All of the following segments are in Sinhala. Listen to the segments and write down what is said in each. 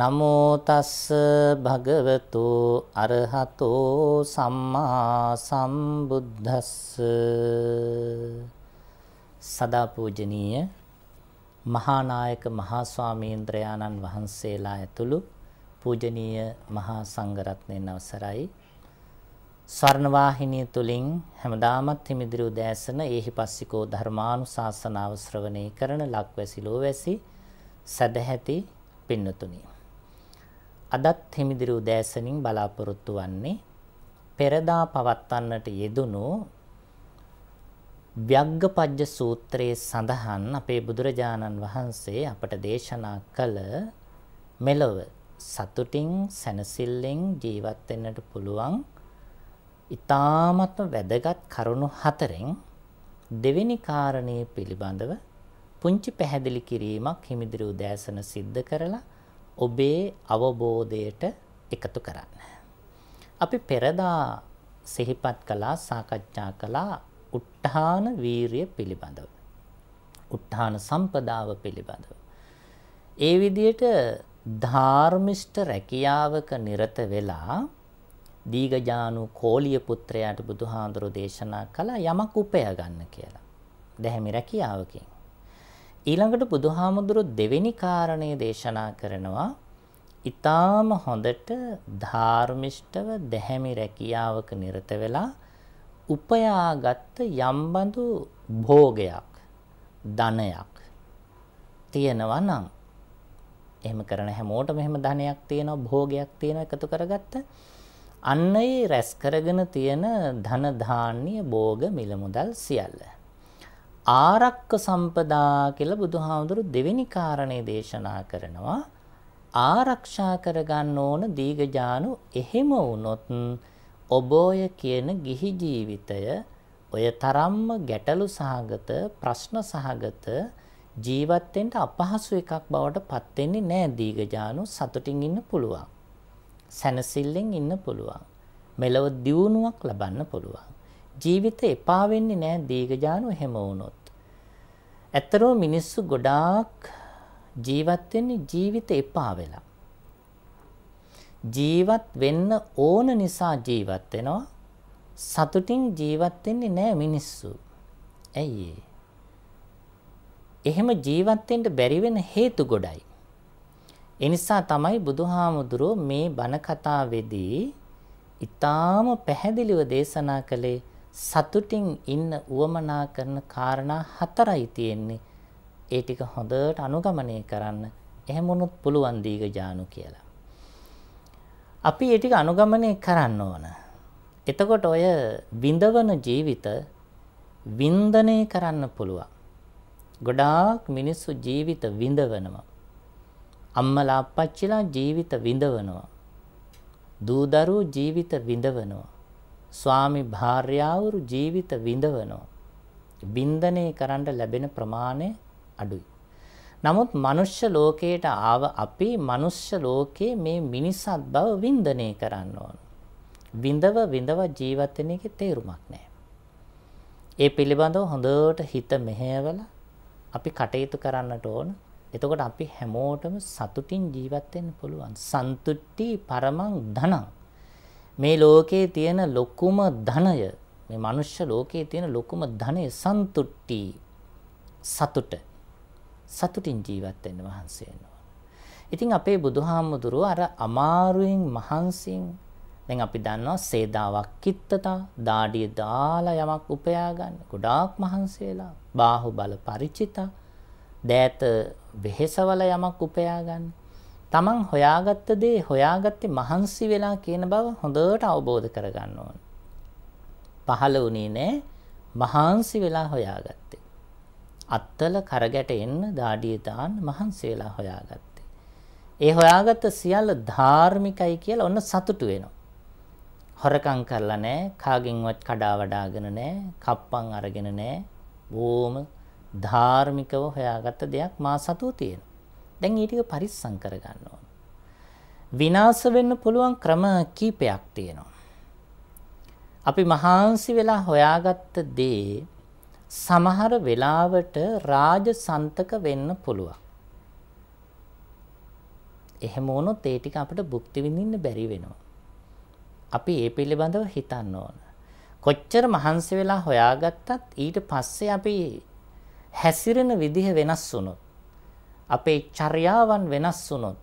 නමෝ තස්ස භගවතු අරහතෝ සම්මා සම්බුද්දස්ස සදා පූජනීය මහා නායක මහා ස්වාමීන්ද්‍රයාණන් වහන්සේලා ඇතුළු පූජනීය මහා සංඝරත්නයන් අවසරයි ස්වර්ණ වාහිනිය තුලින් හැමදාමත් හිමිදිරි උදෑසන ඒහිපස්සිකෝ ධර්මානුශාසනාව ශ්‍රවණය කරන ලක්වැසි ලෝවැසි සදැහැති පින්නතුණී අදත් හිමිදිරි උදෑසනින් බලාපොරොත්තු වන්නේ පෙරදා පවත්වන්නට යෙදුණු ව්‍යග්ගපජ්ජ සූත්‍රයේ සඳහන් අපේ බුදුරජාණන් වහන්සේ අපට දේශනා කළ මෙලොව සතුටින් සැනසෙල්ලෙන් ජීවත් වෙන්නට පුළුවන් ඊ타මත්ම වැදගත් කරුණු හතරෙන් දෙවෙනි කාරණය පිළිබඳව පුංචි පැහැදිලි කිරීමක් හිමිදිරි උදෑසන සිද්ධ කරලා ඔබේ අවබෝධයට එකතු කරන්න. අපි පෙරදා සිහිපත් කළා සාකච්ඡා කළා උත්හාන වීරිය පිළිබඳව. උත්හාන සම්පදාව පිළිබඳව. ඒ විදිහට ධාර්මිෂ්ඨ රැකියාවක නිරත වෙලා දීගජානු කෝලිය පුත්‍රයාට බුදුහාඳුරු දේශනා කළා යමක් උපය ගන්න කියලා. දැහැමි රැකියාවකින්. ඊළඟට බුදුහාමුදුරු දෙවෙනි කාරණය දේශනා කරනවා ඊටාම හොඳට ධාර්මිෂ්ඨව දැහැමි රැකියාවක නිරත වෙලා උපයාගත් යම්බඳු භෝගයක් ධනයක් තියෙනවා නම් එහෙම කරන හැමෝටම එහෙම ධනයක් තියෙනවා භෝගයක් තියෙනවා එකතු කරගත්ත අන්න ඒ රැස් කරගෙන තියෙන ධන ධාන්‍ය භෝග මිල මුදල් සියල්ල ආරක්ක සම්පදා කියලා බුදුහාමුදුරු දෙවෙනි කාරණේ දේශනා කරනවා ආරක්ෂා කරගන්න ඕන දීගජානු එහෙම වුණොත් ඔබෝය කියන ගිහි ජීවිතය ඔය තරම්ම ගැටලු සහගත ප්‍රශ්න සහගත ජීවත් වෙන්න අපහසු එකක් බවට පත් වෙන්නේ නැහැ දීගජානු සතුටින් ඉන්න පුළුවන් සැනසෙල්ලෙන් ඉන්න පුළුවන් මෙලව දියුණුවක් ලබන්න පුළුවන් ජීවිත එපා වෙන්නේ නැහැ දීගජානු හැම වුණොත්. ඇත්තරෝ මිනිස්සු ගොඩාක් ජීවත් වෙන්නේ ජීවිත එපා වෙලා. ජීවත් වෙන්න ඕන නිසා ජීවත් වෙනවා. සතුටින් ජීවත් වෙන්නේ නැහැ මිනිස්සු. ඇයි එහෙම ජීවත් වෙන්න බැරි වෙන හේතු ගොඩයි. ඒ නිසා තමයි බුදුහාමුදුරෝ මේ බණ කතාවේදී ඊටාම පැහැදිලිව දේශනා කළේ සතුටින් ඉන්න උවමනා කරන කාරණා හතරයි තියෙන්නේ. ඒ ටික හොඳට අනුගමනය කරන්න. එහෙම වුණොත් පුළුවන් දීග ජානු කියලා. අපි ඒ ටික අනුගමනය කරන්න ඕන. එතකොට ඔය විඳවන ජීවිත වින්දනය කරන්න පුළුවන්. ගොඩාක් මිනිස්සු ජීවිත විඳවනවා. අම්මලා අප්පච්චිලා ජීවිත විඳවනවා. දූදරු ජීවිත විඳවනවා. ස්වාමි භාර්යාවරු ජීවිත විඳවනවා. බින්දනය කරන්න ලැබෙන ප්‍රමාණය අඩුයි. නමුත් මනුෂ්‍ය ලෝකයට ආව අපි මනුෂ්‍ය ලෝකයේ මේ මිනිසත් බව වින්දනය කරන්න ඕන. විඳව විඳව ජීවත් වෙන එකේ තේරුමක් නැහැ. ඒ පිළිබඳව හොඳට හිත මෙහෙයවලා අපි කටයුතු කරන්නට ඕන. එතකොට අපි හැමෝටම සතුටින් ජීවත් වෙන්න පුළුවන්. සන්තුට්ටි පරමං ධනං මේ ලෝකයේ තියෙන ලොකුම ධනය මේ මනුෂ්‍ය ලෝකයේ තියෙන ලොකුම ධනය සන්තුට්ටි සතුට සතුටින් ජීවත් වෙන්න මහන්සි වෙනවා. ඉතින් අපේ බුදුහාමුදුරුව අර අමාරුවෙන් මහන්සියෙන් දැන් අපි දන්නවා සේදාවක් කිත්තතා දාඩිය දාලා යමක් උපයා ගන්න. ගොඩාක් මහන්සි වෙලා බාහුබල ಪರಿචිතා දෑත වෙහෙසවල යමක් උපයා ගන්න. තමන් හොයාගත්ත දේ හොයාගත්තේ මහන්සි වෙලා කියන බව හොඳට අවබෝධ කරගන්න ඕන. පහළ වුණේ නෑ මහන්සි වෙලා හොයාගත්තේ. අත්තල කරගැට එන්න දාඩිය දාන්න මහන්සි වෙලා හොයාගත්තේ. ඒ හොයාගත්ත සියල්ල ධාර්මිකයි කියලා ඔන්න සතුටු වෙනවා. හොරකම් කරලා නැහැ, කාගෙන්වත් කඩා වඩාගෙන නැහැ, කප්පම් අරගෙන නැහැ. බොහොම ධාර්මිකව හොයාගත්ත දෙයක් මා සතුව තියෙනවා. දැන් ඒ ටික පරිස්සම් කරගන්න ඕන. විනාශ වෙන්න පුළුවන් ක්‍රම කීපයක් තියෙනවා. අපි මහාන්සි වෙලා හොයාගත්ත දේ සමහර වෙලාවට රාජසන්තක වෙන්න පුළුවන්. එහෙම වුණොත් ඒ ටික අපිට භුක්ති විඳින්න බැරි වෙනවා. අපි ඒ පිළිබඳව හිතන්න ඕන. කොච්චර මහන්සි වෙලා හොයාගත්තත් ඊට පස්සේ අපි හැසිරෙන විදිහ වෙනස් වුණොත් අපේ චර්යාවන් වෙනස් වුනොත්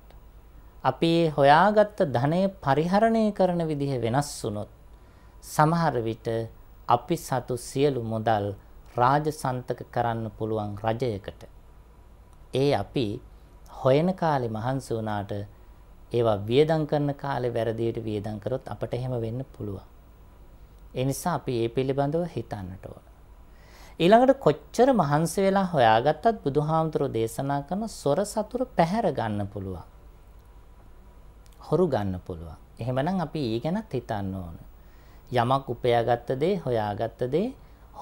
අපි හොයාගත්ත ධනය පරිහරණය කරන විදිහ වෙනස් වුනොත් සමහර විට අපි සතු සියලු මුදල් රාජසන්තක කරන්න පුළුවන් රජයකට. ඒ අපි හොයන කාලේ මහන්සි වුණාට ඒවා වියදම් කරන කාලේ වැරදියට වියදම් කරොත් අපට එහෙම වෙන්න පුළුවන්. ඒ නිසා අපි මේ පිළිබඳව හිතන්නට ඕන. ඊළඟට කොච්චර මහන්සි වෙලා හොයාගත්තත් බුදුහාමුදුරෝ දේශනා කරන සොර සතුරු පැහැර ගන්න පුළුවන්. හොරු ගන්න පුළුවන්. එහෙමනම් අපි ඊ ගැනත් හිතන්න ඕන. යමක් උපයාගත්ත දේ හොයාගත්ත දේ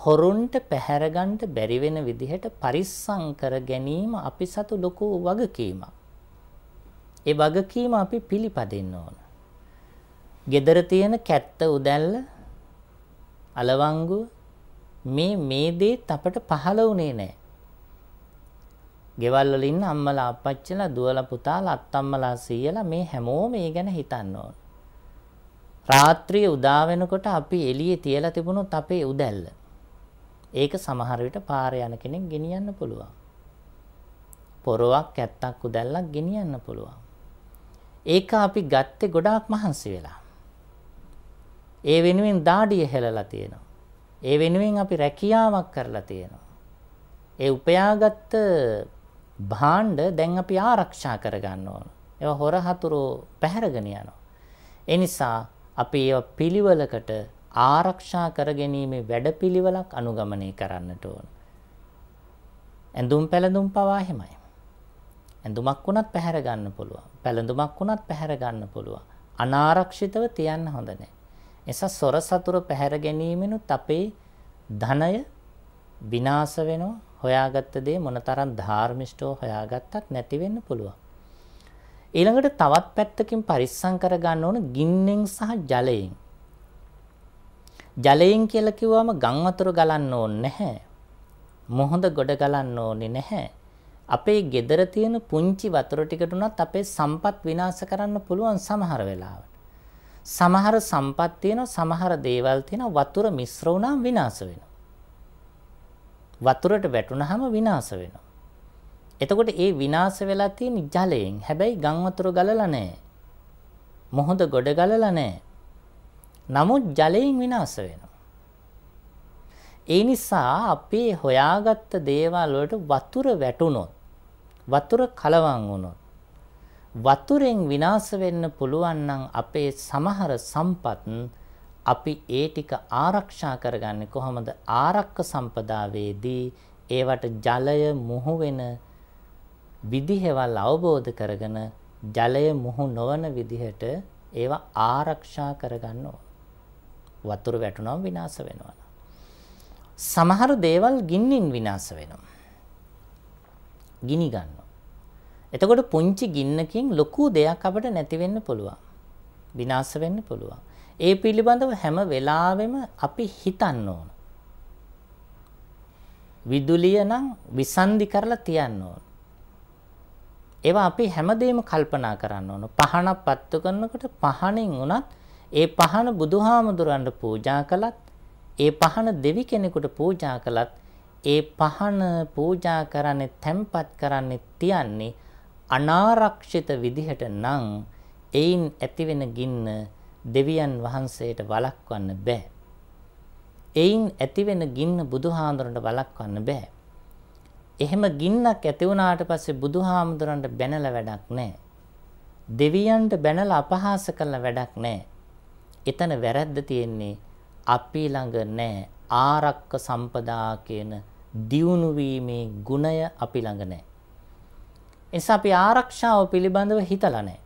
හොරුන්ට පැහැර ගන්න බැරි වෙන විදිහට පරිස්සම් කර ගැනීම අපි සතු ලොකු වගකීමක්. ඒ වගකීම අපි පිළිපදින්න ඕන. gedara තියෙන කැත්ත උදැල්ල අලවංගුව මේ මේ දේත් අපට පහළ වුණේ නැහැ. ගෙවල් වල ඉන්න අම්මලා අප්පච්චිලා දුවලා පුතාලා අත්තම්මලා සීයලා මේ හැමෝම ඒ ගැන හිතන්න ඕන. රාත්‍රියේ උදා වෙනකොට අපි එළියේ තියලා තිබුණොත් අපේ උදැල්ල. ඒක සමහර විට පාරේ යන කෙනෙක් ගෙනියන්න පුළුවන්. පොරවක් ඇත්තක් උදැල්ලක් ගෙනියන්න පුළුවන්. ඒක අපි ගත්තේ ගොඩාක් මහන්සි වෙලා. ඒ වෙනුවෙන් දාඩිය හැලලා තියෙනවා. ඒ වෙනුවෙන් අපි රැකියාවක් කරලා තියෙනවා. ඒ උපයාගත්ත භාණ්ඩ දැන් අපි ආරක්ෂා කරගන්න ඕන. ඒවා හොර හතුරෝ පැහැරගෙන යනවා. ඒ නිසා අපි ඒවා පිළිවෙලකට ආරක්ෂා කරගැනීමේ වැඩපිළිවෙලක් අනුගමනය කරන්නට ඕන. ඇඳුම් පැළඳුම් පවා එහෙමයි. ඇඳුමක් වුණත් පැහැර ගන්න පුළුවන්. පැළඳුමක් වුණත් පැහැර ගන්න පුළුවන්. අනාරක්ෂිතව තියන්න හොඳ නැහැ. එසා සොර සතුර පැහැර ගැනීමෙනුත් අපේ ධනය විනාශ වෙනවා. හොයාගත්ත දේ මොනතරම් ධාර්මිෂ්ඨව හොයාගත්තත් නැති වෙන්න පුළුවන්. ඊළඟට තවත් පැත්තකින් පරිස්සම් කර ගන්න ඕන ගින්නෙන් සහ ජලයෙන්. ජලයෙන් කියලා කිව්වම ගම් වතුර ගලන්න ඕනේ නැහැ. මොහොඳ ගොඩ ගලන්න ඕනේ නැහැ. අපේ ගෙදර තියෙන පුංචි වතුර ටිකට උනත් අපේ සම්පත් විනාශ කරන්න පුළුවන් සමහර වෙලාවට. සමහර සම්පත් තියෙනවා සමහර දේවල් තියෙනවා වතුර මිශ්‍ර වුණාම විනාශ වෙනවා. වතුරට වැටුනහම විනාශ වෙනවා. එතකොට ඒ විනාශ වෙලා තියෙන ජලයෙන් හැබැයි ගම් වතුර ගලලා නැහැ. මොහොත ගොඩ ගලලා නැහැ. නමුත් ජලයෙන් විනාශ වෙනවා. ඒ නිසා අපි හොයාගත්ත දේවල් වලට වතුර වැටුනොත් වතුර කලවම් වුණොත් වතුරෙන් විනාශ වෙන්න පුළුවන් නම් අපේ සමහර සම්පත් අපි ඒ ටික ආරක්ෂා කරගන්නේ කොහොමද? ආරක්ක සම්පදාවේදී ඒවට ජලය මුහු වෙන විදිහවල් අවබෝධ කරගෙන ජලය මුහු නොවන විදිහට ඒවා ආරක්ෂා කරගන්න ඕන. වතුර වැටුනම විනාශ වෙනවා. සමහර දේවල් ගින්නින් විනාශ වෙනවා. ගිනි ගන්න. එතකොට පුංචි ගින්නකින් ලොකු දෙයක් අපට නැති වෙන්න පුළුවන්. විනාශ වෙන්න පුළුවන්. ඒ පිළිබඳව හැම වෙලාවෙම අපි හිතන්න ඕන. විදුලිය නම් විසන්දි කරලා තියන්න ඕන. ඒවා අපි හැමදේම කල්පනා කරන්න ඕන. පහනක් පත්තු කරනකොට පහණින් උනත් ඒ පහන බුදුහාමුදුරන්ට පූජා කළත් ඒ පහන දෙවි කෙනෙකුට පූජා කළත් ඒ පහන පූජා කරන්නේ තැම්පත් කරන්නේ තියන්නේ අනාරක්ෂිත විදිහට නම් එයින් ඇතිවෙන ගින්න දෙවියන් වහන්සේට වළක්වන්න බෑ. එයින් ඇතිවෙන ගින්න බුදුහාඳුරන්ට වළක්වන්න බෑ. එහෙම ගින්නක් ඇති වුණාට පස්සේ බුදුහාමුදුරන්ට බැනලා වැඩක් නෑ. දෙවියන්ට බැනලා අපහාස කරන වැඩක් නෑ. එතන වැරද්ද තියෙන්නේ අපි ළඟ නෑ ආරක්ක සම්පදා කියන දියුණු වීමේ ගුණය අපි ළඟ නෑ. එනිසා අපි ආරක්ෂාව පිළිබඳව හිතලා නැහැ.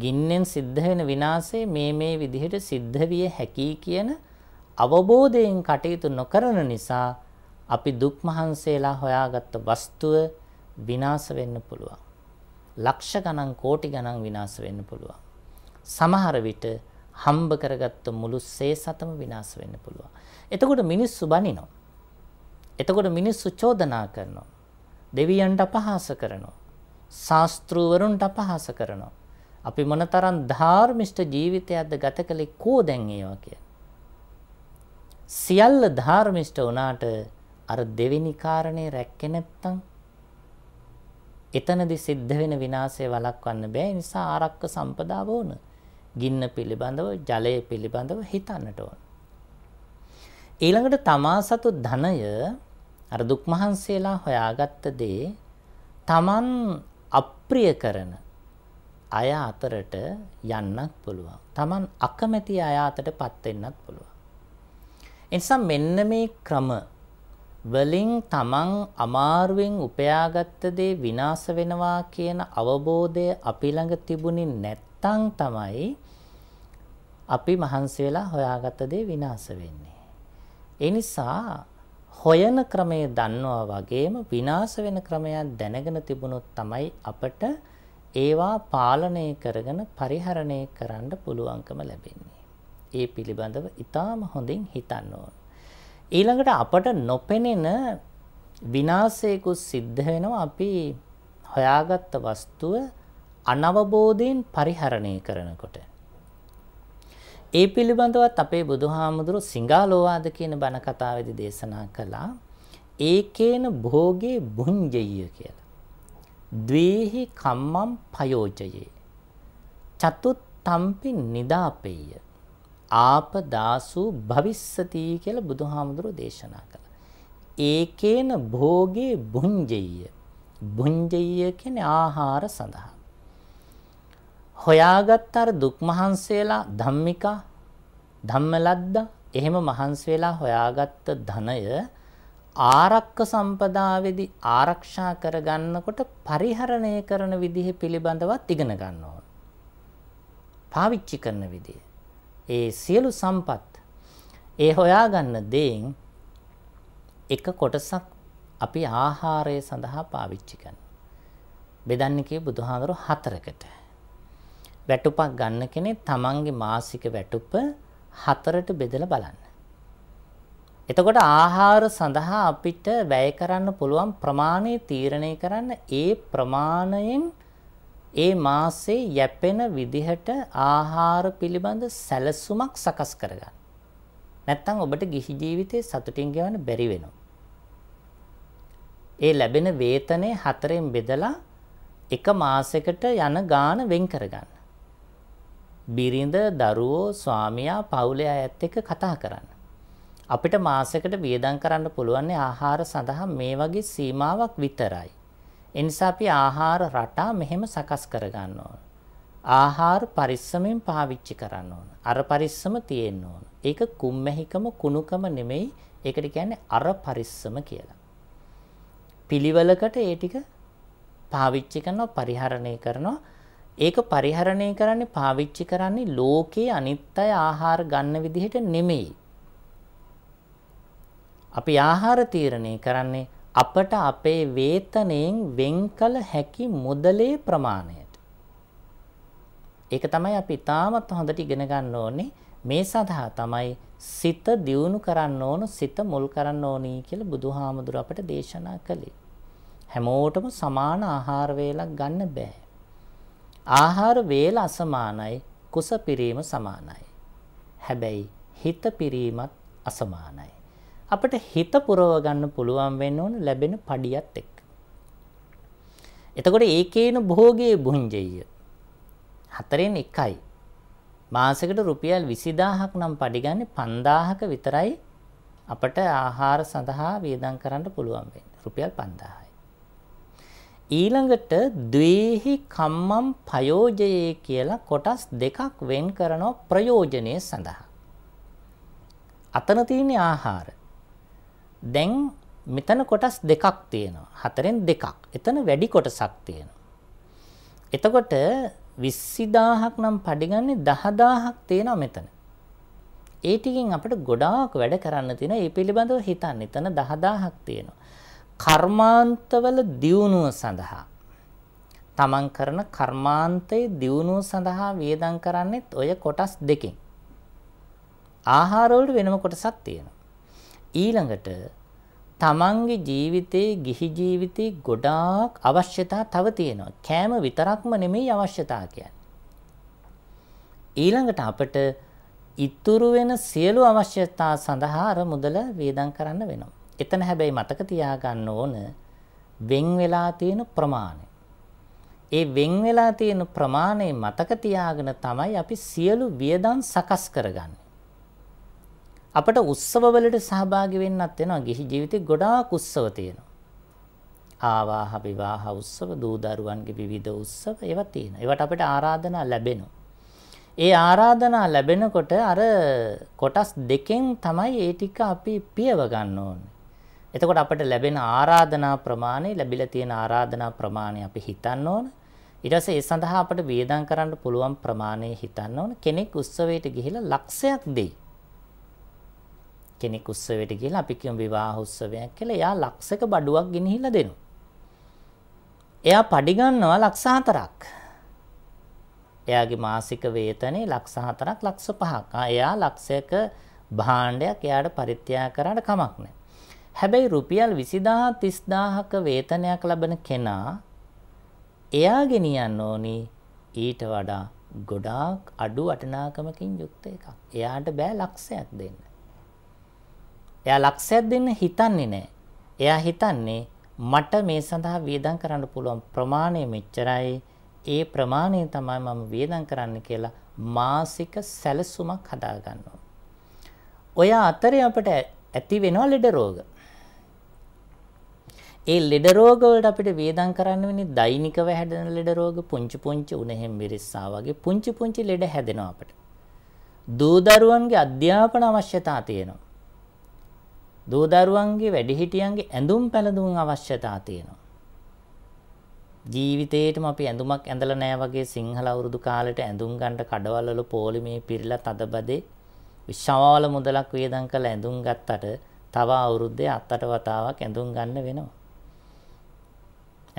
ගින්නෙන් සිද්ධ වෙන විනාශේ මේ මේ විදිහට සිද්ධ විය හැකියි කියන අවබෝධයෙන් කටයුතු නොකරන නිසා අපි දුක් මහන්සේලා හොයාගත්ත වස්තුව විනාශ වෙන්න පුළුවන්. ලක්ෂ ගණන් කෝටි ගණන් විනාශ වෙන්න පුළුවන්. සමහර විට හම්බ කරගත්ත මුළු සේසතම විනාශ වෙන්න පුළුවන්. එතකොට මිනිස්සු බනිනවා. එතකොට මිනිස්සු චෝදනා කරනවා. දෙවියන්ට අපහාස කරනවා. ශාස්ත්‍රූවරුන්ට අපහාස කරනවා. අපි මොනතරම් ධාර්මිෂ්ඨ ජීවිතයක්ද ගත කළේ කෝ දැන් ඒවා කිය. සියල්ල ධාර්මිෂ්ඨ වුණාට අර දෙවෙනි කාරණේ රැක්කේ නැත්තම් එතනදි සිද්ධ වෙන විනාශය වළක්වන්න බෑ නිසා ආරක්ක සම්පදාව ඕන. ගින්න පිළිබඳව, ජලය පිළිබඳව හිතන්නට ඕන. ඊළඟට තමා සතු ධනය අර දුක් මහන්සියලා හොයාගත්ත දේ Taman අප්‍රිය කරන අය අතරට යන්නත් පුළුවන්. Taman අකමැති අය අතරටපත් වෙන්නත් පුළුවන්. එනිසා මෙන්න මේ ක්‍රම වලින් Taman අමාරුවෙන් උපයාගත්ත දේ විනාශ වෙනවා කියන අවබෝධය අපි ළඟ තිබුණේ නැත්තම් තමයි අපි මහන්සි වෙලා හොයාගත්ත දේ විනාශ වෙන්නේ. ඒ නිසා හොයන ක්‍රමය දන්නවා වගේම විනාශ වෙන ක්‍රමයක් දැනගෙන තිබුණොත් තමයි අපට ඒවා පාලනය කරගෙන පරිහරණය කරන්න පුළුවන්කම ලැබෙන්නේ. ඒ පිළිබඳව ඉතාම හොඳින් හිතන්න ඕන. ඊළඟට අපට නොපෙනෙන විනාශයකුත් සිද්ධ වෙනවා අපි හොයාගත්ත වස්තුව අනවබෝධයෙන් පරිහරණය කරනකොට. ඒ පිළිබඳවත් අපේ බුදුහාමුදුරු සිංහාලෝවාද කියන බණ කතාවේදී දේශනා කළා. ඒකේන භෝගේ භුංජය කියලා. ද්වේහි කම්මම් පයෝජයේ. චතුත්තම්පි නිදාපෙය. ආපදාසු භවිස්සති කියලා බුදුහාමුදුරු දේශනා කළා. ඒකේන භෝගේ භුංජය. භුංජය කියන්නේ ආහාර සඳහා හොයාගත්ත අර දුක් මහන්සියලා ධම්මිකා ධම්මලද්දා එහෙම මහන්සි වෙලා හොයාගත්ත ධනය ආරක්ක සම්පදාවේදී ආරක්ෂා කරගන්නකොට පරිහරණය කරන විදිහ පිළිබඳවත් ඉගෙන ගන්න ඕන. පාවිච්චි කරන විදිහ. ඒ සියලු සම්පත් ඒ හොයාගන්න දේෙන් එක කොටසක් අපි ආහාරය සඳහා පාවිච්චි කරනවා. බෙදන්නේ කිය බුදුහාඳුර හතරකට. වැටුපක් ගන්න කෙනෙක් තමන්ගේ මාසික වැටුප හතරට බෙදලා බලන්න. එතකොට ආහාර සඳහා අපිට වැය කරන්න පුළුවන් ප්‍රමාණය තීරණය කරන්න ඒ ප්‍රමාණයෙන් ඒ මාසේ යැපෙන විදිහට ආහාර පිළිබඳ සැලසුමක් සකස් කරගන්න. නැත්තම් ඔබට ගිහි ජීවිතේ සතුටින් ගෙවන්න බැරි වෙනවා. ඒ ලැබෙන වේතනේ හතරෙන් බෙදලා එක මාසයකට යන ගාන වෙන් කරගන්න. බිරිඳ, දරුවෝ, ස්වාමියා, පවුලේ අයත් එක්ක කතා කරන්න. අපිට මාසයකට වියදම් කරන්න පුළුවන් ආහාර සඳහා මේ වගේ සීමාවක් විතරයි. ඒ නිසා අපි ආහාර රටා මෙහෙම සකස් කරගන්න ඕන. ආහාර පරිස්සමෙන් පාවිච්චි කරන්න ඕන. අර පරිස්සම තියෙන්න ඕන. ඒක කුම්මැහිකම කුණුකම නෙමෙයි. ඒකට කියන්නේ අර පරිස්සම කියලා. පිළිවෙලකට ඒ ටික පාවිච්චි කරනවා පරිහරණය කරනවා ඒක පරිහරණය කරන්නේ පාවිච්චි කරන්නේ ලෝකයේ අනිත් අය ආහාර ගන්න විදිහට නෙමෙයි. අපි ආහාර තීරණය කරන්නේ අපට අපේ වේතනයෙන් වෙන් කළ හැකි මුදලේ ප්‍රමාණයට. ඒක තමයි අපි තාමත් හොඳට ඉගෙන ගන්න ඕනේ. මේ සඳහා තමයි සිත දියුණු කරන්න ඕන සිත මුල් කරන්න ඕනි කියලා බුදුහාමුදුර අපට දේශනා කළේ. හැමෝටම සමාන ආහාර වේලක් ගන්න බෑ. ආහාර වේල අසමානයි කුස පිරීම සමානයි. හැබැයි හිත පිරීමත් අසමානයි. අපට හිත පුරව ගන්න පුළුවන් වෙන්න ඕන ලැබෙන පඩියත් එක්ක. එතකොට ඒකේන භෝගේ භුංජය. හතරෙන් එකයි. මාසෙකට රුපියල් 20000ක් නම් පඩිගන්නේ 5000ක විතරයි අපට ආහාර සඳහා වියදම් කරන්න පුළුවන් වෙන්නේ. රුපියල් 5000යි. ඊළඟට ද්වේහි කම්මම් ප්‍රයෝජයේ කියලා කොටස් දෙකක් වෙන් කරනවා ප්‍රයෝජනය සඳහා. අතන තියෙන ආහාර. දැන් මෙතන කොටස් දෙකක් තියෙනවා. හතරෙන් දෙකක්. එතන වැඩි කොටසක් තියෙනවා. එතකොට 20000ක් නම් පඩිගන්නේ 10000ක් තියෙනවා මෙතන. ඒ ටිකෙන් අපිට ගොඩාක් වැඩ කරන්න තියෙනවා. ඒ පිළිබඳව හිතන්න. එතන 10000ක් තියෙනවා. කර්මාන්තවල දියුණුව සඳහා තමන් කරන කර්මාන්තයේ දියුණුව සඳහා වේදම් කරන්නේත් ඔය කොටස් දෙකෙන්. ආහාර වලට වෙනම කොටසක් තියෙනවා. ඊළඟට තමන්ගේ ජීවිතේ ගිහි ජීවිතේ ගොඩාක් අවශ්‍යතා තව තියෙනවා. කෑම විතරක්ම නෙමෙයි අවශ්‍යතා කියන්නේ. ඊළඟට අපට ඉතුරු වෙන සියලු අවශ්‍යතා සඳහා අර මුදල වේදම් කරන්න වෙනවා. එතන හැබැයි මතක තියාගන්න ඕන වෙන් වෙලා තියෙන ප්‍රමාණය. ඒ වෙන් වෙලා තියෙන ප්‍රමාණය මතක තියාගෙන තමයි අපි සියලු වියදම් සකස් කරගන්නේ. අපට උත්සවවලට සහභාගි වෙන්නත් වෙනවා. ගිහි ජීවිතේ ගොඩාක් උත්සව තියෙනවා. ආවාහ විවාහ උත්සව, දූ දරුවන්ගේ විවිධ උත්සව ඒවා තියෙනවා. ඒවට අපිට ආරාධනා ලැබෙනවා. ඒ ආරාධනා ලැබෙනකොට අර කොටස් දෙකෙන් තමයි ඒ ටික අපි පියව ගන්න ඕනේ. එතකොට අපිට ලැබෙන ආරාධනා ප්‍රමාණය ලැබිලා තියෙන ආරාධනා ප්‍රමාණය අපි හිතන්න ඕන. ඊට පස්සේ ඒ සඳහා අපිට වියදම් කරන්න පුළුවන් ප්‍රමාණය හිතන්න ඕන. කෙනෙක් උත්සවයට ගිහිලා ලක්ෂයක් දෙයි. කෙනෙක් උත්සවයට ගිහිලා අපි කියමු විවාහ උත්සවයක් කියලා එයා ලක්ෂක බඩුවක් ගෙනහිලා දෙනවා. එයා පඩි ගන්නවා ලක්ෂ 4ක්. එයාගේ මාසික වේතනේ ලක්ෂ 4ක් ලක්ෂ 5ක්. එයා ලක්ෂයක භාණ්ඩයක් එයාට පරිත්‍යාග කරන්න කමක් නැහැ. හැබැයි රුපියල් 20000 30000ක වේතනයක් ලබන කෙනා එයා ගෙනියන්න ඕනි ඊට වඩා ගොඩාක් අඩු වටිනාකමකින් යුක්ත එකක්. එයාට බෑ ලක්ෂයක් දෙන්න. එයා ලක්ෂයක් දෙන්න හිතන්නේ නෑ. එයා හිතන්නේ මට මේ සඳහා වියදම් කරන්න පුළුවන් ප්‍රමාණය මෙච්චරයි. ඒ ප්‍රමාණය තමයි මම වියදම් කරන්න කියලා මාසික සැලසුමක් හදාගන්න ඕන. ඔය අතරේ අපිට ඇති වෙනවා ලෙඩ රෝග. ඒ ලෙඩ රෝග වලට අපිට වේදම් කරන්න වෙන්නේ දෛනිකව හැදෙන ලෙඩ රෝග පුංචි පුංචි උණහෙම් මිරිස්සා වගේ පුංචි පුංචි ලෙඩ හැදෙනවා අපිට. දූ දරුවන්ගේ අධ්‍යාපන අවශ්‍යතා තියෙනවා. දූ දරුවන්ගේ වැඩිහිටියන්ගේ ඇඳුම් පැළඳුම් අවශ්‍යතා තියෙනවා. ජීවිතේටම අපි ඇඳුමක් ඇඳලා නැහැ වගේ සිංහල අවුරුදු කාලෙට ඇඳුම් ගන්න කඩවලවල පොලිමේ පිරিলা තදබදේ විශාල මුදලක් වේදම් කරලා ඇඳුම් ගත්තට තව අවුරුද්දේ අත්තට වතාවක් ඇඳුම් ගන්න වෙනවා.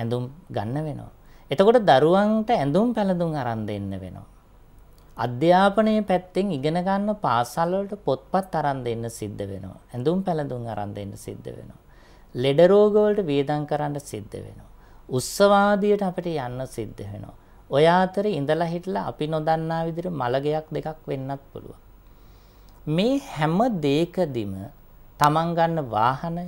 ඇඳුම් ගන්න වෙනවා. එතකොට දරුවන්ට ඇඳුම් පැළඳුම් අරන් දෙන්න වෙනවා. අධ්‍යාපනයේ පැත්තෙන් ඉගෙන ගන්න පාසල් වලට පොත්පත් අරන් දෙන්න සිද්ධ වෙනවා. ඇඳුම් පැළඳුම් අරන් දෙන්න සිද්ධ වෙනවා. ලෙඩ රෝග වලට වියදම් කරන්න සිද්ධ වෙනවා. උත්සවාදියට අපිට යන්න සිද්ධ වෙනවා. ඔය අතර ඉඳලා හිටලා අපි නොදන්නා විදිහට මලගයක් දෙකක් වෙන්නත් පුළුවන්. මේ හැම දෙයකදීම තමන් ගන්න වාහනය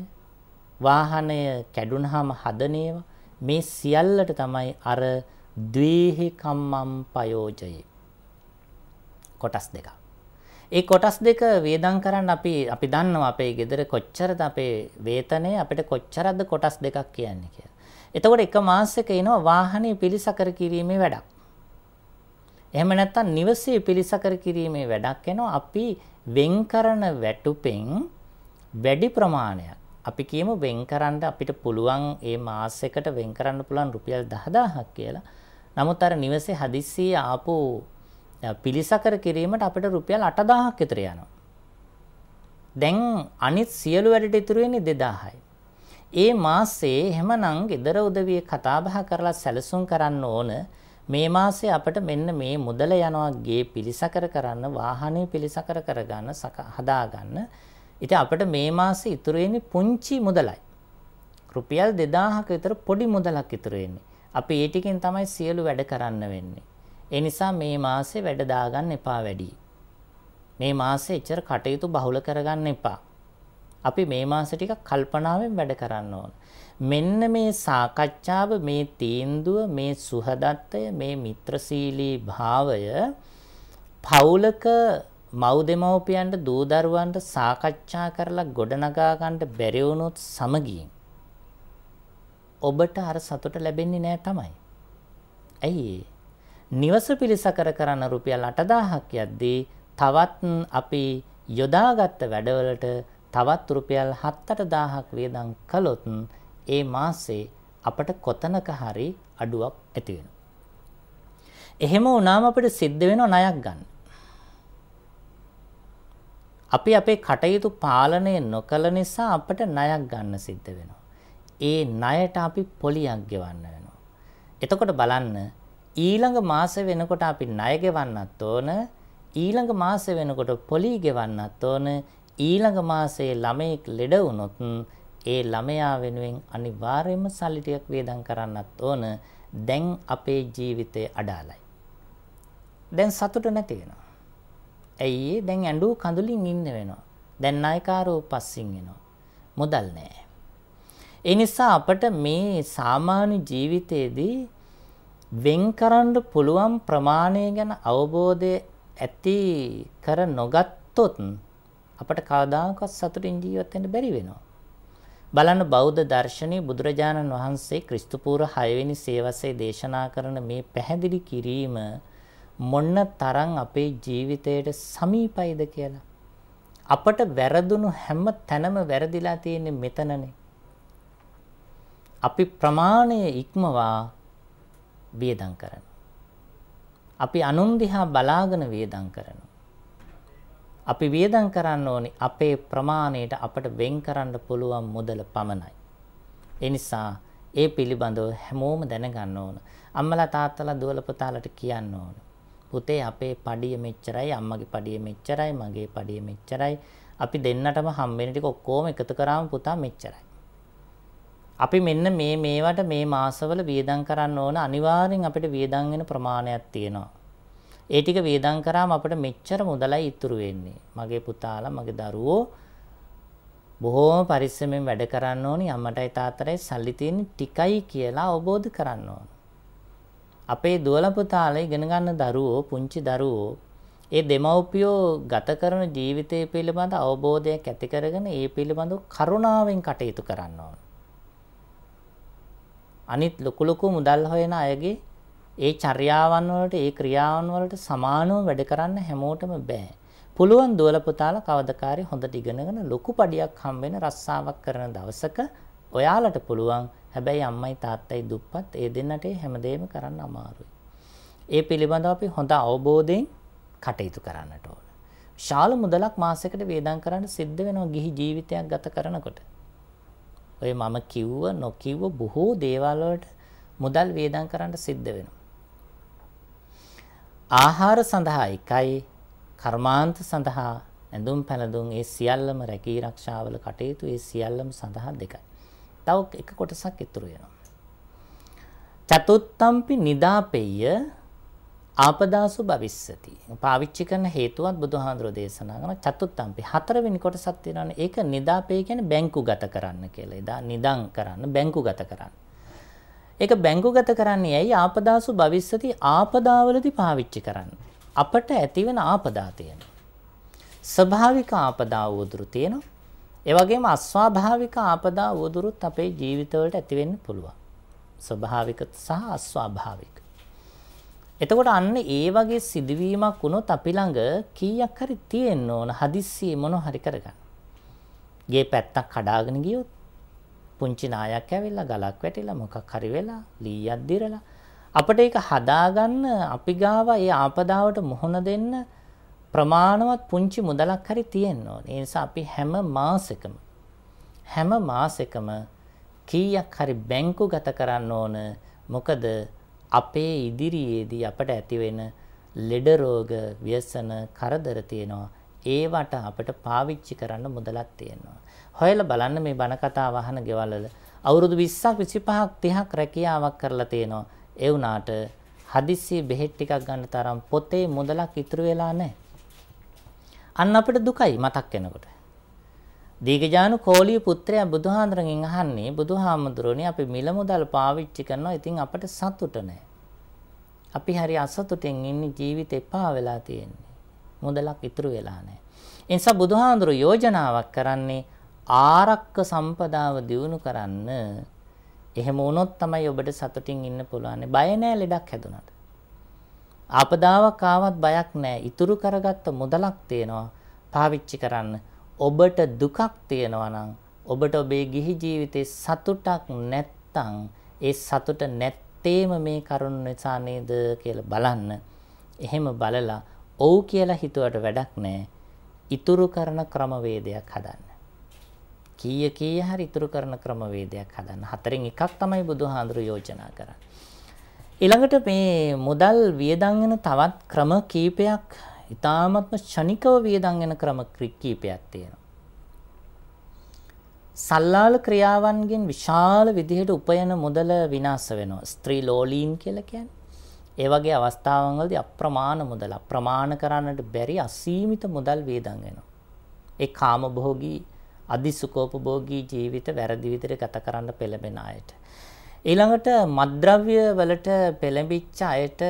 වාහනය කැඩුනහම හදන ඒවා මේ සියල්ලට තමයි අර ද්වේහි කම්මම් පයෝජයේ කොටස් දෙක. ඒ කොටස් දෙක වේදම් කරන්න අපි අපි දන්නවා අපේ ගෙදර කොච්චරද අපේ වේතනය අපිට කොච්චරද කොටස් දෙකක් කියන්නේ කියලා. එතකොට එක මාසෙක එනවා වාහනේ පිළිසකර කිරීමේ වැඩක්. එහෙම නැත්නම් නිවසේ පිළිසකර කිරීමේ වැඩක් එනවා අපි වෙන් කරන වැටුපෙන් වැඩි ප්‍රමාණයක් අපි කියමු වෙන් කරන්න අපිට පුළුවන් ඒ මාසෙකට වෙන් කරන්න පුළුවන් රුපියල් 10000ක් කියලා. නමුත් අර නිවසේ හදිස්සියේ ආපු පිලිසකර කිරීමට අපිට රුපියල් 8000ක් විතර යනවා. දැන් අනිත් සියලු වැඩට ඉතුරු වෙන්නේ 2000යි. ඒ මාසේ හැමනම් ගෙදර උදවිය කතා බහ කරලා සැලසුම් කරන්න ඕන. මේ මාසේ අපිට මෙන්න මේ මුදල යනවා ගේ පිලිසකර කරන්න වාහනේ පිලිසකර කරගන්න හදාගන්න ඉතින් අපිට මේ මාසේ ඉතුරු වෙන්නේ පුංචි මුදලයි. රුපියල් 2000ක විතර පොඩි මුදලක් ඉතුරු වෙන්නේ. අපි ඒ ටිකෙන් තමයි සියලු වැඩ කරන්න වෙන්නේ. ඒ නිසා මේ මාසේ වැඩ දාගන්න එපා වැඩි. මේ මාසේ එච්චර කටයුතු බහුල කරගන්න එපා. අපි මේ මාසේ ටික කල්පනාවෙන් වැඩ කරන්න ඕන. මෙන්න මේ සාකච්ඡාව, මේ තීන්දුව, මේ සුහදත්වය, මේ මිත්‍රශීලී භාවය පෞලක මව් දෙමව්පියන්ට දූ දරුවන්ට සාකච්ඡා කරලා ගොඩනගා ගන්න බැරි වුණොත් සමගියෙන් ඔබට අර සතුට ලැබෙන්නේ නැහැ තමයි. ඇයි ඒ? නිවස පිරිසකර කරන රුපියල් 8000ක් යද්දී තවත් අපි යොදාගත්ත වැඩවලට තවත් රුපියල් 7-8000ක් වියදම් කළොත් ඒ මාසේ අපට කොතනක හරි අඩුවක් ඇති වෙනවා. එහෙම වුණාම අපිට සිද්ධ වෙනවා ණයක් ගන්න. අපි අපේ කටයුතු පාලනය නොකළ නිසා අපට ණයක් ගන්න සිද්ධ වෙනවා. ඒ ණයට අපි පොලියක් ගෙවන්න වෙනවා. එතකොට බලන්න ඊළඟ මාසෙ වෙනකොට අපි ණය ගෙවන්නත් ඕන ඊළඟ මාසෙ වෙනකොට පොලි ගෙවන්නත් ඕන ඊළඟ මාසයේ ළමයෙක් ලෙඩ වුණොත් ඒ ළමයා වෙනුවෙන් අනිවාර්යයෙන්ම සල්ලි ටිකක් වේදම් කරන්නත් ඕන. දැන් අපේ ජීවිතේ අඩාලයි. දැන් සතුට නැති වෙනවා. ඇයි දැන් ඇඬු කඳුලින් ඉන්න වෙනවා. දැන් නායකාරෝ පස්සින් එනවා. මොදල් නෑ. ඒ නිසා අපට මේ සාමාන්‍ය ජීවිතයේදී වෙන් කරන්න පුළුවන් ප්‍රමාණය ගැන අවබෝධය ඇති කර නොගත්තොත් අපට කවදාකවත් සතුටින් ජීවත් වෙන්න බැරි වෙනවා. බලන්න බෞද්ධ දර්ශනයේ බුදුරජාණන් වහන්සේ ක්‍රිස්තුපූර්ව 6 වෙනි සේවසේ දේශනා කරන මේ පැහැදිලි කිරීම මොන්න තරම් අපේ ජීවිතයට සමීපයිද කියලා. අපට වැරදුණු හැම තැනම වැරදිලා තියෙන්නේ මෙතනනේ. අපි ප්‍රමාණය ඉක්මවා වියදම් කරන. අපි අනුන් දිහා බලාගෙන වියදම් කරනවා. අපි වියදම් කරන්න ඕනේ අපේ ප්‍රමාණයට අපට වෙන් කරන්න පුළුවන් මුදල පමණයි. ඒ නිසා ඒ පිළිබඳව හැමෝම දැනගන්න ඕන. අම්මලා තාත්තලා දුවල පුතාලට කියන්න ඕන. පුතේ අපේ පඩිය මෙච්චරයි අම්මගේ පඩිය මෙච්චරයි මගේ පඩිය මෙච්චරයි අපි දෙන්නටම හම්බෙන ටික ඔක්කොම එකතු කරාම පුතා මෙච්චරයි. අපි මෙන්න මේ මේවට මේ මාසවල වියදම් කරන්න ඕන අනිවාර්යෙන් අපිට වියදම් වෙන ප්‍රමාණයක් තියෙනවා. ඒ ටික වියදම් කරාම අපිට මෙච්චර මුදලයි ඉතුරු වෙන්නේ. මගේ පුතාලා මගේ දරුවෝ බොහෝම පරිස්සමෙන් වැඩ කරන්න ඕනි අම්මටයි තාත්තටයි සල්ලි තියෙන ටිකයි කියලා අවබෝධ කරන්න ඕන. අපේ දුවල පුතාලා ඉගෙන ගන්න දරුවෝ පුංචි දරුවෝ ඒ දෙමව්පියෝ ගත කරන ජීවිතය පිළිබඳ අවබෝධයක් ඇති කරගෙන ඒ පිළිබඳව කරුණාවෙන් කටයුතු කරන්න ඕන. අනිත් ලොකු ලොකු මුදල් හොයන අයගේ ඒ චර්යාවන් වලට ඒ ක්‍රියාවන් වලට සමානව වැඩ කරන්න හැමෝටම බෑ. පුළුවන් දුවල පුතාලා කවදකාරී හොඳට ඉගෙනගෙන ලොකු පඩියක් හම්බ වෙන රස්සාවක් කරන දවසක ඔයාලට පුළුවන් හැබැයි අම්මයි තාත්තයි දුප්පත් ඒ දෙන්නට හැමදේම කරන්න අමාරුයි. ඒ පිළිබඳව අපි හොඳ අවබෝධයෙන් කටයුතු කරන්නට ඕන. ශාල මුදලක් මාසයකට වේදම් කරන්න සිද්ධ වෙනවා ගිහි ජීවිතයක් ගත කරනකොට. ඔය මම කිව්ව නොකිව්ව බොහෝ දේවල් මුදල් වේදම් කරන්න සිද්ධ වෙනවා. ආහාර සඳහා එකයි කර්මාන්ත සඳහා ඇඳුම් පැළඳුම් ඒ සියල්ලම රැකී ආරක්ෂාවල කටයුතු ඒ සියල්ලම සඳහා දෙකයි. තව එක කොටසක් ඉතුරු වෙනවා. චතුත්තම්පි නිදාපෙය්‍ය ආපදාසු භවිස්සති. පාවිච්චි කරන හේතුවත් බුදුහාඳුරෝ දේශනා කරන චතුත්තම්පි හතරවෙනි කොටසක් තියෙනවානේ. ඒක නිදාපේ කියන්නේ බැංකුගත කරන්න කියලා. එදා නිදන් කරන්න බැංකුගත කරන්න. ඒක බැංකුගත කරන්නේ ඇයි? ආපදාසු භවිස්සති ආපදාවලදී පාවිච්චි කරන්න. අපට ඇතිවෙන ආපදා තියෙනවා. ස්වභාවික ආපදා වදුරු තියෙනවා. ඒ වගේම අස්වාභාවික ආපදා වදුරුත් අපේ ජීවිතවලට ඇති වෙන්න පුළුවන්. ස්වභාවික සහ අස්වාභාවික. එතකොට අන්න ඒ වගේ සිදුවීමක් වුණොත් අපි ළඟ කීයක් හරි තියෙන්න ඕන හදිස්සියේ මොන හරි කරගන්න. ගේ පැත්තක් කඩාගෙන ගියොත් පුංචි නායක් ඇවිල්ලා ගලක් වැටිලා මොකක් හරි වෙලා ලීයක් දිරලා අපිට ඒක හදාගන්න අපි ගාව ඒ ආපදාවට මුහුණ දෙන්න ප්‍රමාණවත් පුංචි මුදලක් හරි තියෙන්න ඕනේ. ඒ නිසා අපි හැම මාසෙකම හැම මාසෙකම කීයක් හරි බැංකු ගත කරන්න ඕන. මොකද අපේ ඉදිරියේදී අපට ඇති වෙන ලෙඩ රෝග, ව්‍යසන, කරදර තියෙනවා. ඒවට අපිට පාවිච්චි කරන්න මුදලක් තියෙනවා. හොයලා බලන්න මේ බණ කතා වහන ගෙවල් වල අවුරුදු 20ක් 25ක් 30ක් රැකියාවක් කරලා තියෙනවා. ඒ වුණාට හදිස්සි බෙහෙත් ටිකක් ගන්න තරම් පොතේ මුදලක් ඉතුරු වෙලා නැහැ. අන්න අපිට දුකයි මතක් වෙනකොට. දීගජානු කෝලිය පුත්‍රයා බුදුහාඳුරගෙන් අහන්නේ බුදුහාමුදුරනේ අපි මිල මුදල් පාවිච්චි කරනවා. ඉතින් අපට සතුට නැහැ. අපි හරි අසතුටෙන් ඉන්නේ ජීවිතේ පා වෙලා තියෙන්නේ. මුදලක් ඉතුරු වෙලා නැහැ. ඒ නිසා බුදුහාඳුරු යෝජනාවක් කරන්නේ ආරක්ක සම්පදාව දියුණු කරන්න. එහෙම වුණොත් තමයි ඔබට සතුටින් ඉන්න පුළුවන්. බය නැහැ ලෙඩක් හැදුනට. ආපදාවක් ආවත් බයක් නැහැ. ඉතුරු කරගත්ත මුදලක් තියෙනවා. පාවිච්චි කරන්න. ඔබට දුකක් තියෙනවා නම් ඔබට ඔබේ ගිහි ජීවිතේ සතුටක් නැත්තම් ඒ සතුට නැත්තේම මේ කරුණ නිසා නේද කියලා බලන්න. එහෙම බලලා ඔව් කියලා හිතුවට වැඩක් නැහැ. ඉතුරු කරන ක්‍රමවේදයක් හදන්න. කීය කීය හරි ඉතුරු කරන ක්‍රමවේදයක් හදන්න. හතරෙන් එකක් තමයි බුදුහාඳුර යෝජනා කරන්නේ. ඊළඟට මේ මුදල් වියදම් වෙන තවත් ක්‍රම කීපයක් ඉතාමත්ම ෂණිකව වියදම් වෙන ක්‍රම කීපයක් තියෙනවා. සල්ලාල ක්‍රියාවන්ගෙන් විශාල විදිහට උපයන මුදල විනාශ වෙනවා. ස්ත්‍රී ලෝලීන් කියලා කියන්නේ. ඒ වගේ අවස්ථාවන් වලදී අප්‍රමාණ මුදල් අප්‍රමාණ කරන්නට බැරි අසීමිත මුදල් වියදම් වෙනවා. ඒ කාමභෝගී අධිසුකෝපභෝගී ජීවිත වැරදි විදිහට ගත කරන්න පෙළඹෙන අයට. ඊළඟට මද්ද්‍රව්‍ය වලට පෙළඹිච්ච අයට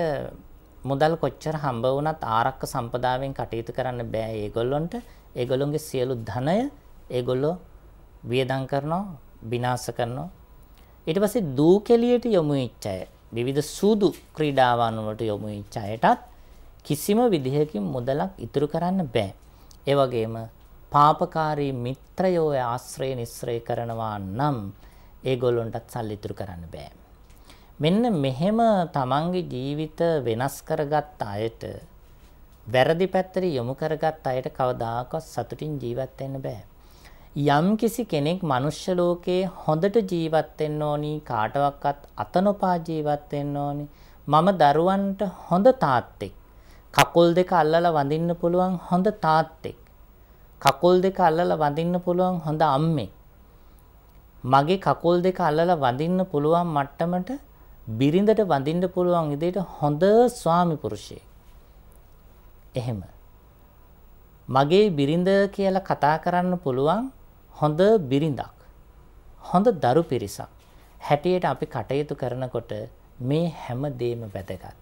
මුදල් කොච්චර හම්බ වුණත් ආරක්ක සම්පදාවෙන් කටයුතු කරන්න බෑ ඒගොල්ලොන්ට. ඒගොල්ලොන්ගේ සියලු ධනය ඒගොල්ලෝ වියදම් කරනවා, විනාශ කරනවා. ඊට පස්සේ දූකෙලියට යොමු වෙච්ච අය, විවිධ සූදු ක්‍රීඩාවන් වලට යොමු වෙච්ච අයටත් කිසිම විදිහකින් මුදලක් ඉතුරු කරන්න බෑ. ඒ වගේම පාපකාරී මිත්‍රයෝ ආශ්‍රය නිස්සරය කරනවා නම් ඒගොල්ලොන්ටත් සල්ලිතුරු කරන්න බෑ. මෙන්න මෙහෙම තමන්ගේ ජීවිත වෙනස් කරගත් අයට වැරදි පැත්තට යොමු කරගත් අයට කවදාකවත් සතුටින් ජීවත් වෙන්න බෑ. යම් කිසි කෙනෙක් මනුෂ්‍ය ලෝකයේ හොඳට ජීවත් වෙන්න ඕනි කාටවත් අතනොපා ජීවත් වෙන්න ඕනි. මම දරුවන්ට හොඳ තාත්තෙක්. කකුල් දෙක අල්ලලා වඳින්න පුළුවන් හොඳ තාත්තෙක්. කකුල් දෙක අල්ලලා වඳින්න පුළුවන් හොඳ අම්මෙක්. මගේ කකුල් දෙක අල්ලලා වඳින්න පුළුවන් මට්ටමට බිරිඳට වඳින්න පුළුවන් ඉදිරියට හොඳ ස්වාමි පුරුෂයෙක්. එහෙම. මගේ බිරිඳ කියලා කතා කරන්න පුළුවන් හොඳ බිරිඳක්. හොඳ දරු පිරිසක්. හැටියට අපි කටයුතු කරනකොට මේ හැම දෙයක්ම වැදගත්.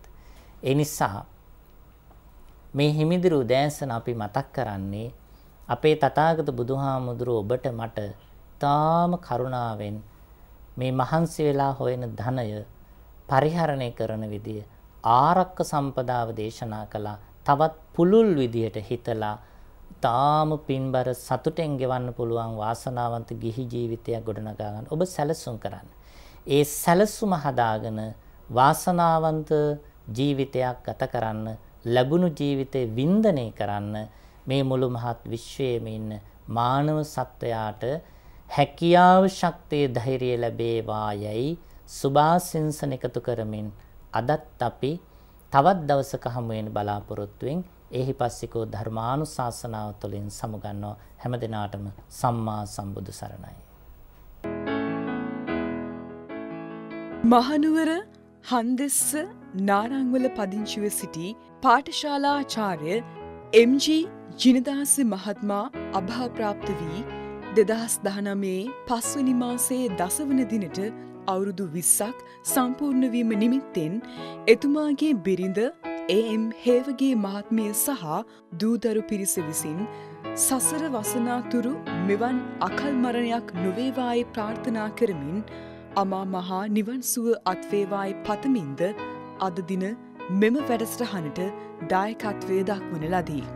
ඒ නිසා මේ හිමිදිරි උදෑසන අපි මතක් කරන්නේ අපේ තථාගත බුදුහාමුදුරුව ඔබට මට ඊටාම කරුණාවෙන් මේ මහන්සි වෙලා හොයන ධනය පරිහරණය කරන විදිය ආරක්ක සම්පදාව දේශනා කළා. තවත් පුළුල් විදියට හිතලා තාම පින්බර සතුටෙන් ගෙවන්න පුළුවන් වාසනාවන්ත ගිහි ජීවිතයක් ගොඩනගා ගන්න ඔබ සැලසුම් කරන්න. ඒ සැලසුම හදාගෙන වාසනාවන්ත ජීවිතයක් ගත කරන්න ලැබුණු ජීවිතේ වින්දනය කරන්න මේ මුළු මහත් විශ්වයේම ඉන්න මානව සත්වයාට හැකියාව ශක්තිය ධෛර්යය ලැබේවා යයි සුභාසින්සන එකතු කරමින් අදත් අපි තවත් දවසක හමු වෙන බලාපොරොත්තුෙන් එහිපස්සිකෝ ධර්මානුශාසනාව තුළින් සමුගන්නවා හැම දිනාටම සම්මා සම්බුදු සරණයි මහනුවර හන්දෙස්ස නාරංවල පදිංචිව සිටි පාඨශාලාචාර්ය එම්ජී ජිනදාස මහත්මා අභාප්‍රාප්ත වී දෙදහස් දහනමේ පස්වනි මාසයේ දසවන දිනට අවුරුදු විස්සක් සම්පූර්ණවීම නිමිත්තෙන් එතුමාගේ බිරිඳ ඒම් හේවගේ මහත්මය සහ දූදරු පිරිස විසින් සසර වසනාතුරු මෙවන් අකල් මරණයක් නොවේවායි ප්‍රාර්ථනා කරමින් අමා මහා නිවන්සුව අත්වේවායි පතමින්ද අද දින මෙම වැඩසටහනට දායකත්වය දක්වන ලදී.